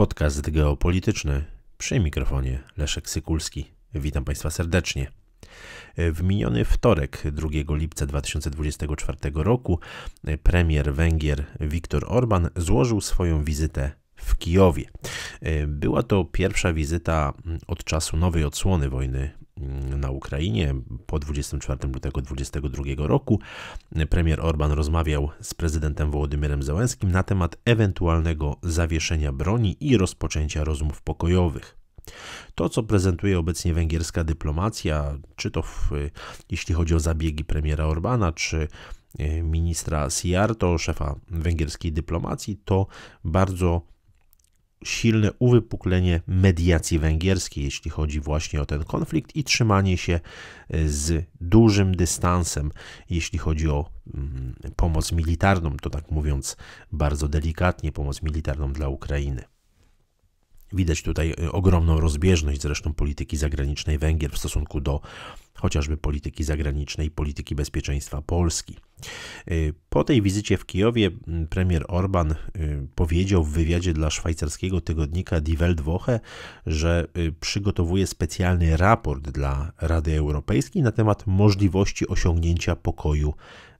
Podcast geopolityczny przy mikrofonie Leszek Sykulski. Witam Państwa serdecznie. W miniony wtorek, 2 lipca 2024 roku, premier Węgier Viktor Orban złożył swoją wizytę w Kijowie. Była to pierwsza wizyta od czasu nowej odsłony wojny na Ukrainie po 24 lutego 2022 roku. Premier Orban rozmawiał z prezydentem Wołodymyrem Zełenskim na temat ewentualnego zawieszenia broni i rozpoczęcia rozmów pokojowych. To, co prezentuje obecnie węgierska dyplomacja, czy to w, jeśli chodzi o zabiegi premiera Orbana, czy e, ministra Siarto, szefa węgierskiej dyplomacji, to bardzo silne uwypuklenie mediacji węgierskiej, jeśli chodzi właśnie o ten konflikt i trzymanie się e, z dużym dystansem, jeśli chodzi o mm, pomoc militarną, to tak mówiąc bardzo delikatnie, pomoc militarną dla Ukrainy. Widać tutaj y, ogromną rozbieżność zresztą polityki zagranicznej Węgier w stosunku do chociażby polityki zagranicznej, polityki bezpieczeństwa Polski. Y, po tej wizycie w Kijowie premier Orban y, powiedział w wywiadzie dla szwajcarskiego tygodnika Die Weltwoche, że przygotowuje specjalny raport dla Rady Europejskiej na temat możliwości osiągnięcia pokoju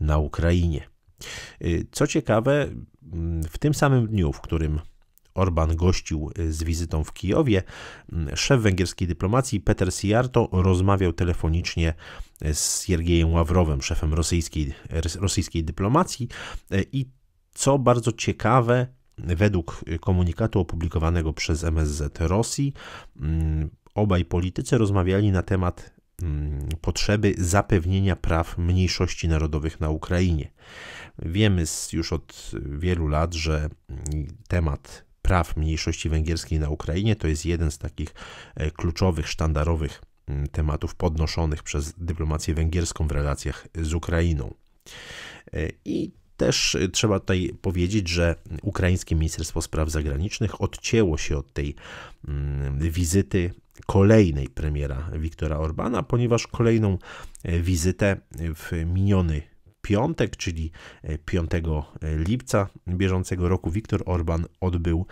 na Ukrainie. Co ciekawe, w tym samym dniu, w którym Orban gościł y, z wizytą w Kijowie. Mm, szef węgierskiej dyplomacji Peter Siarto rozmawiał telefonicznie y, z Siergiejem Ławrowem, szefem rosyjskiej, rosyjskiej dyplomacji y, i co bardzo ciekawe, według komunikatu opublikowanego przez MSZ Rosji, mm, obaj politycy rozmawiali na temat mm, potrzeby zapewnienia praw mniejszości narodowych na Ukrainie. Wiemy już od wielu lat, że temat praw mniejszości węgierskiej na Ukrainie. To jest jeden z takich e, kluczowych, sztandarowych mm, tematów podnoszonych przez dyplomację węgierską w relacjach z Ukrainą. E, I też e, trzeba tutaj powiedzieć, że ukraińskie Ministerstwo Spraw Zagranicznych odcięło się od tej mm, wizyty kolejnej premiera Wiktora Orbana, ponieważ kolejną wizytę w miniony piątek, czyli 5 e, e, lipca bieżącego roku, Viktor Orban odbył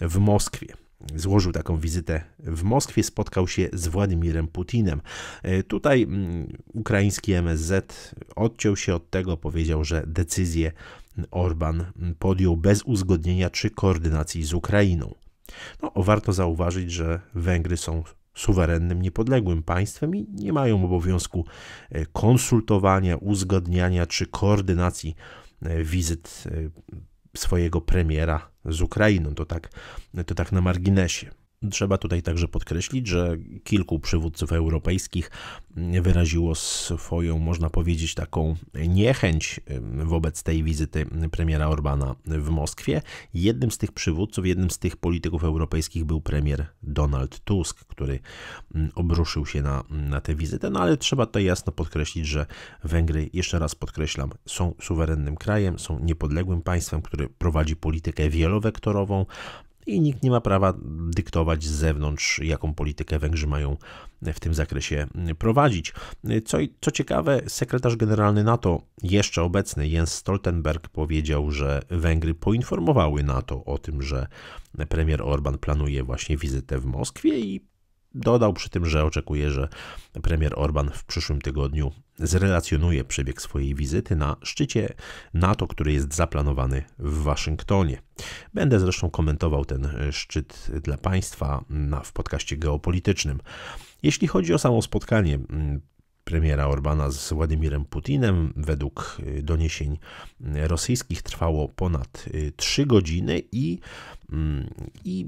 w Moskwie złożył taką wizytę w Moskwie, spotkał się z Władimirem Putinem. E, tutaj ukraiński MSZ odciął się od tego, powiedział, że decyzję Orban podjął bez uzgodnienia czy koordynacji z Ukrainą. No, warto zauważyć, że Węgry są suwerennym, niepodległym państwem i nie mają obowiązku e, konsultowania, uzgadniania czy koordynacji e, wizyt e, swojego premiera z Ukrainą. To tak, to tak na marginesie. Trzeba tutaj także podkreślić, że kilku przywódców europejskich wyraziło swoją, można powiedzieć, taką niechęć wobec tej wizyty premiera Orbana w Moskwie. Jednym z tych przywódców, jednym z tych polityków europejskich był premier Donald Tusk, który obruszył się na, na tę wizytę. No ale trzeba tutaj jasno podkreślić, że Węgry, jeszcze raz podkreślam, są suwerennym krajem, są niepodległym państwem, które prowadzi politykę wielowektorową, i nikt nie ma prawa dyktować z zewnątrz, jaką politykę Węgrzy mają w tym zakresie prowadzić. Co, co ciekawe, sekretarz generalny NATO, jeszcze obecny Jens Stoltenberg, powiedział, że Węgry poinformowały NATO o tym, że premier Orban planuje właśnie wizytę w Moskwie i Dodał przy tym, że oczekuje, że premier Orban w przyszłym tygodniu zrelacjonuje przebieg swojej wizyty na szczycie NATO, który jest zaplanowany w Waszyngtonie. Będę zresztą komentował ten e, szczyt dla Państwa na, w podcaście geopolitycznym. Jeśli chodzi o samo spotkanie mm, premiera Orbana z Władimirem Putinem, według e, doniesień e, rosyjskich, trwało ponad 3 godziny i, mm, i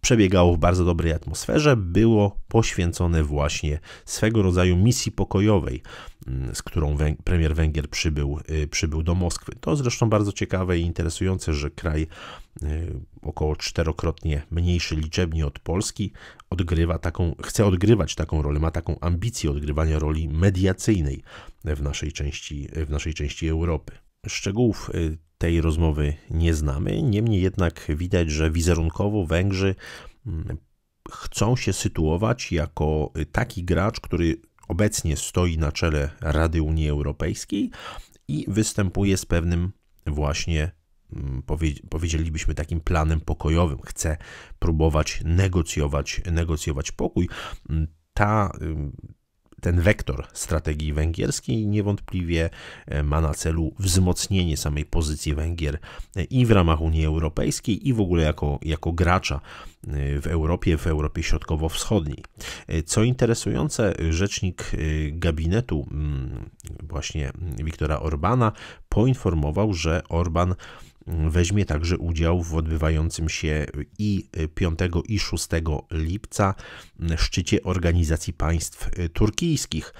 przebiegało w bardzo dobrej atmosferze, było poświęcone właśnie swego rodzaju misji pokojowej, mm, z którą Węg premier Węgier przybył, y, przybył do Moskwy. To zresztą bardzo ciekawe i interesujące, że kraj y, około czterokrotnie mniejszy liczebnie od Polski odgrywa taką, chce odgrywać taką rolę, ma taką ambicję odgrywania roli mediacyjnej w naszej części, w naszej części Europy. Szczegółów y, tej rozmowy nie znamy. Niemniej jednak widać, że wizerunkowo Węgrzy mm, chcą się sytuować jako taki gracz, który obecnie stoi na czele Rady Unii Europejskiej i występuje z pewnym właśnie mm, powiedzielibyśmy takim planem pokojowym. Chce próbować negocjować, negocjować pokój. Ta ten wektor strategii węgierskiej niewątpliwie e, ma na celu wzmocnienie samej pozycji Węgier e, i w ramach Unii Europejskiej, i w ogóle jako, jako gracza e, w Europie, w Europie Środkowo-Wschodniej. Co interesujące, rzecznik gabinetu mm, właśnie Wiktora Orbana poinformował, że Orban Weźmie także udział w odbywającym się i 5 i 6 lipca szczycie Organizacji Państw Turkijskich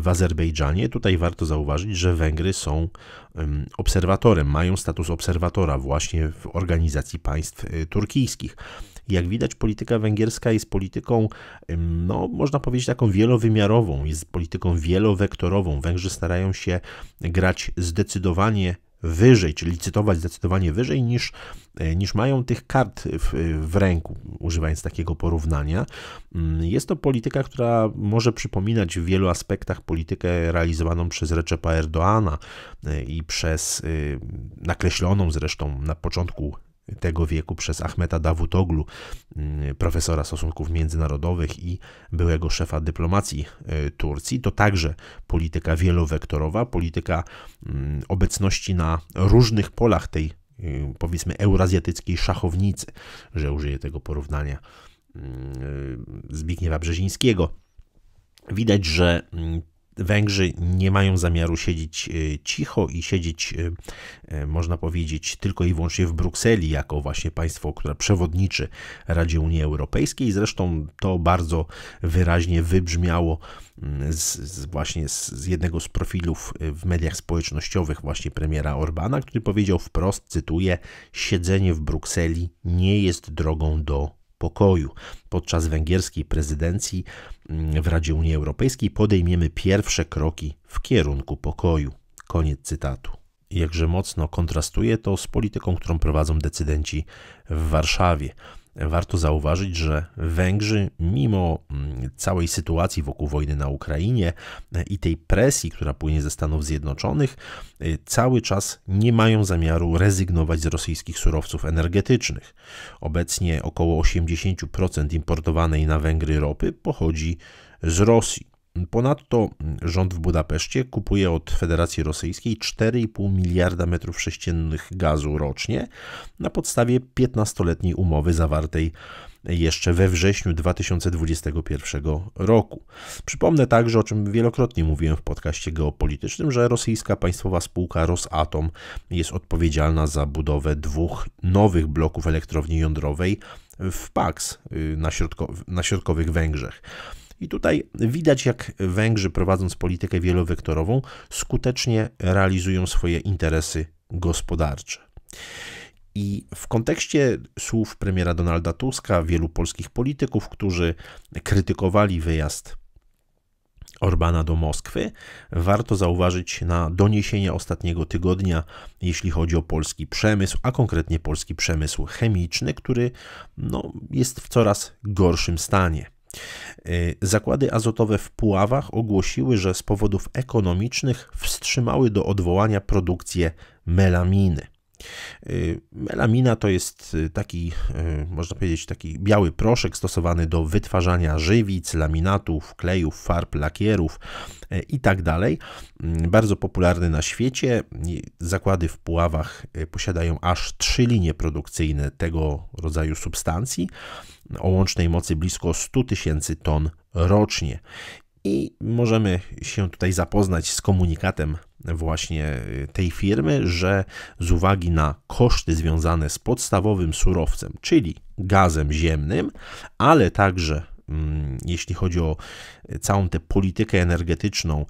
w Azerbejdżanie. Tutaj warto zauważyć, że Węgry są obserwatorem, mają status obserwatora właśnie w Organizacji Państw e, Turkijskich. Jak widać, polityka węgierska jest polityką, no, można powiedzieć, taką wielowymiarową, jest polityką wielowektorową. Węgrzy starają się grać zdecydowanie wyżej, czy licytować zdecydowanie wyżej niż, e, niż mają tych kart w, w ręku, używając takiego porównania. Mm, jest to polityka, która może przypominać w wielu aspektach politykę realizowaną przez Recep'a Erdoana e, i przez y, nakreśloną zresztą na początku tego wieku przez Ahmeta Davutoglu, mm, profesora stosunków międzynarodowych i byłego szefa dyplomacji e, Turcji. To także polityka wielowektorowa, polityka mm, obecności na różnych polach tej e, powiedzmy eurazjatyckiej szachownicy, że użyję tego porównania mm, e, Zbigniewa Brzezińskiego. Widać, że Węgrzy nie mają zamiaru siedzieć y, cicho i siedzieć, y, y, można powiedzieć, tylko i wyłącznie w Brukseli, jako właśnie państwo, które przewodniczy Radzie Unii Europejskiej. Zresztą to bardzo wyraźnie wybrzmiało mm, z, z właśnie z, z, jednego z profilów w mediach społecznościowych właśnie premiera Orbana, który powiedział wprost, cytuję, siedzenie w Brukseli nie jest drogą do pokoju. Podczas węgierskiej prezydencji mm, w Radzie Unii Europejskiej podejmiemy pierwsze kroki w kierunku pokoju. Koniec cytatu. Jakże mocno kontrastuje to z polityką, którą prowadzą decydenci w Warszawie warto zauważyć, że Węgrzy, mimo mm, całej sytuacji wokół wojny na Ukrainie e, i tej presji, która płynie ze Stanów Zjednoczonych, e, cały czas nie mają zamiaru rezygnować z rosyjskich surowców energetycznych. Obecnie około 80% importowanej na Węgry ropy pochodzi z Rosji. Ponadto rząd w Budapeszcie kupuje od Federacji Rosyjskiej 4,5 miliarda metrów sześciennych gazu rocznie na podstawie 15-letniej umowy zawartej jeszcze we wrześniu 2021 roku. Przypomnę także, o czym wielokrotnie mówiłem w podcaście geopolitycznym, że rosyjska państwowa spółka Rosatom jest odpowiedzialna za budowę dwóch nowych bloków elektrowni jądrowej w Pax y, na, środko, na środkowych Węgrzech. I tutaj widać, jak Węgrzy, prowadząc politykę wielowektorową, skutecznie realizują swoje interesy gospodarcze. I w kontekście słów premiera Donalda Tuska, wielu polskich polityków, którzy krytykowali wyjazd Orbana do Moskwy, warto zauważyć na doniesienia ostatniego tygodnia, jeśli chodzi o polski przemysł, a konkretnie polski przemysł chemiczny, który no, jest w coraz gorszym stanie. Y, zakłady azotowe w Puławach ogłosiły, że z powodów ekonomicznych wstrzymały do odwołania produkcję melaminy. Y, melamina to jest y, taki, y, można powiedzieć, taki biały proszek stosowany do wytwarzania żywic, laminatów, klejów, farb, lakierów itd. Tak mm, bardzo popularny na świecie. Zakłady w Puławach posiadają aż trzy linie produkcyjne tego rodzaju substancji o łącznej mocy blisko 100 tysięcy ton rocznie. I możemy się tutaj zapoznać z komunikatem właśnie y, tej firmy, że z uwagi na koszty związane z podstawowym surowcem, czyli gazem ziemnym, ale także mm, jeśli chodzi o y, całą tę politykę energetyczną,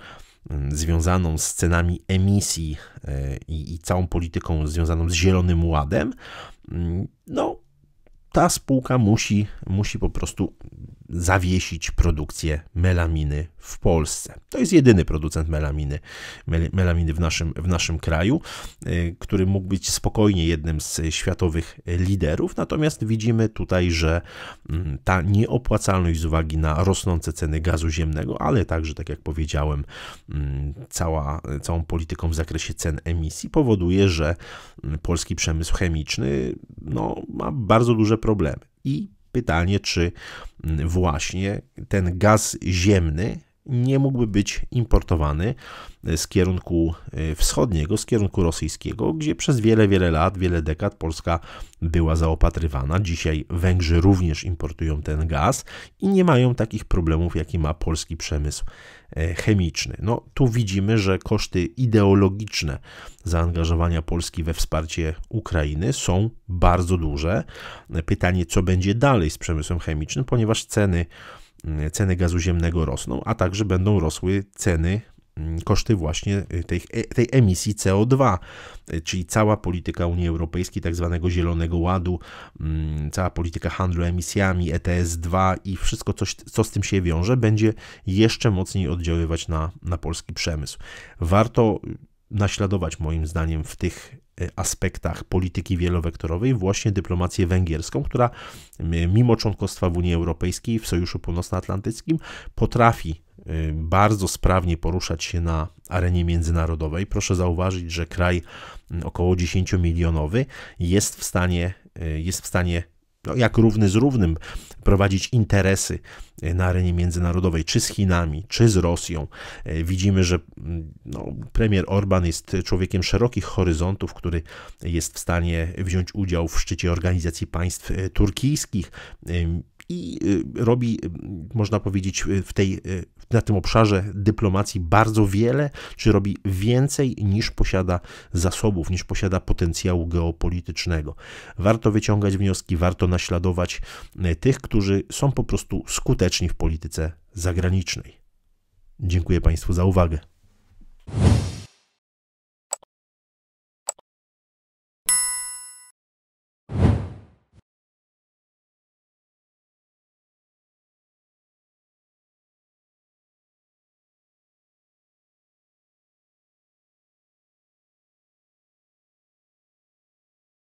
mm, związaną z cenami emisji y, i, całą polityką związaną z Zielonym Ładem, mm, no ta spółka musi, musi po prostu zawiesić produkcję melaminy w Polsce. To jest jedyny producent melaminy, melaminy w naszym, w naszym kraju, y, który mógł być spokojnie jednym z światowych liderów, natomiast widzimy tutaj, że mm, ta nieopłacalność z uwagi na rosnące ceny gazu ziemnego, ale także, tak jak powiedziałem, mm, cała, całą polityką w zakresie cen emisji powoduje, że mm, polski przemysł chemiczny no, ma bardzo duże problemy. I Pytanie, czy właśnie ten gaz ziemny nie mógłby być importowany e, z kierunku e, wschodniego, z kierunku rosyjskiego, gdzie przez wiele, wiele lat, wiele dekad Polska była zaopatrywana. Dzisiaj Węgrzy również importują ten gaz i nie mają takich problemów, jaki ma polski przemysł e, chemiczny. No tu widzimy, że koszty ideologiczne zaangażowania Polski we wsparcie Ukrainy są bardzo duże. Pytanie, co będzie dalej z przemysłem chemicznym, ponieważ ceny ceny gazu ziemnego rosną, a także będą rosły ceny, mm, koszty właśnie y, tej, e, tej emisji CO2, y, czyli cała polityka Unii Europejskiej, tak zwanego Zielonego Ładu, mm, cała polityka handlu emisjami, ETS-2 i wszystko, co, co z tym się wiąże, będzie jeszcze mocniej oddziaływać na, na polski przemysł. Warto y, naśladować moim zdaniem w tych aspektach polityki wielowektorowej właśnie dyplomację węgierską, która mimo członkostwa w Unii Europejskiej, w Sojuszu Północnoatlantyckim potrafi y, bardzo sprawnie poruszać się na arenie międzynarodowej. Proszę zauważyć, że kraj około 10 milionowy jest w stanie, y, jest w stanie no, jak równy z równym prowadzić interesy e, na arenie międzynarodowej, czy z Chinami, czy z Rosją. E, widzimy, że mm, no, premier Orban jest człowiekiem szerokich horyzontów, który jest w stanie wziąć udział w szczycie Organizacji Państw e, Turkijskich i y, robi, y, można powiedzieć, y, w tej, na tym obszarze dyplomacji bardzo wiele, czy robi więcej niż posiada zasobów, niż posiada potencjału geopolitycznego. Warto wyciągać wnioski, warto naśladować tych, którzy są po prostu skuteczni w polityce zagranicznej. Dziękuję Państwu za uwagę.